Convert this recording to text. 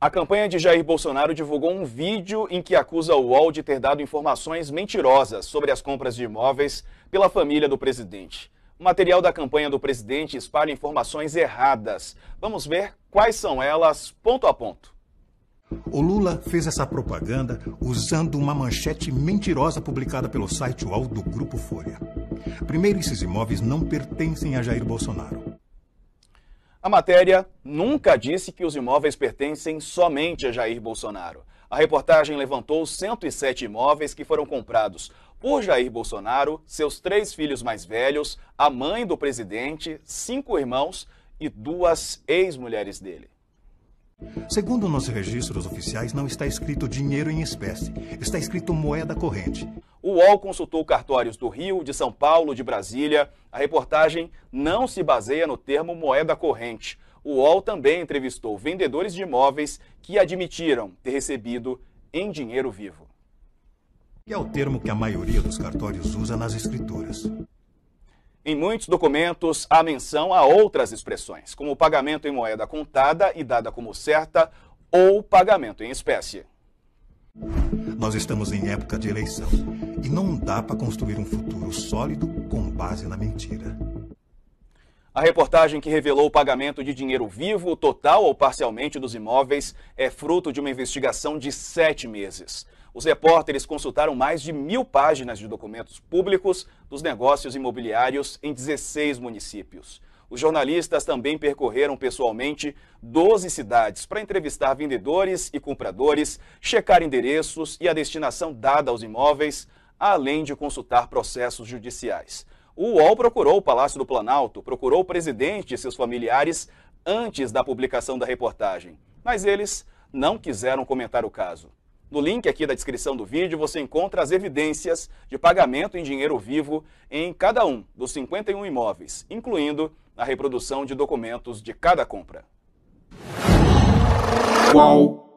A campanha de Jair Bolsonaro divulgou um vídeo em que acusa o UOL de ter dado informações mentirosas sobre as compras de imóveis pela família do presidente. O material da campanha do presidente espalha informações erradas. Vamos ver quais são elas ponto a ponto. O Lula fez essa propaganda usando uma manchete mentirosa publicada pelo site UOL do Grupo Folha. Primeiro, esses imóveis não pertencem a Jair Bolsonaro. A matéria nunca disse que os imóveis pertencem somente a Jair Bolsonaro. A reportagem levantou 107 imóveis que foram comprados por Jair Bolsonaro, seus três filhos mais velhos, a mãe do presidente, cinco irmãos e duas ex-mulheres dele. Segundo nossos registros oficiais, não está escrito dinheiro em espécie, está escrito moeda corrente. O UOL consultou cartórios do Rio, de São Paulo, de Brasília. A reportagem não se baseia no termo moeda corrente. O UOL também entrevistou vendedores de imóveis que admitiram ter recebido em dinheiro vivo. Que é o termo que a maioria dos cartórios usa nas escrituras. Em muitos documentos há menção a outras expressões, como pagamento em moeda contada e dada como certa ou pagamento em espécie. Nós estamos em época de eleição e não dá para construir um futuro sólido com base na mentira. A reportagem que revelou o pagamento de dinheiro vivo, total ou parcialmente, dos imóveis é fruto de uma investigação de sete meses. Os repórteres consultaram mais de mil páginas de documentos públicos dos negócios imobiliários em 16 municípios. Os jornalistas também percorreram pessoalmente 12 cidades para entrevistar vendedores e compradores, checar endereços e a destinação dada aos imóveis, além de consultar processos judiciais. O UOL procurou o Palácio do Planalto, procurou o presidente e seus familiares antes da publicação da reportagem, mas eles não quiseram comentar o caso. No link aqui da descrição do vídeo você encontra as evidências de pagamento em dinheiro vivo em cada um dos 51 imóveis, incluindo a reprodução de documentos de cada compra. Qual?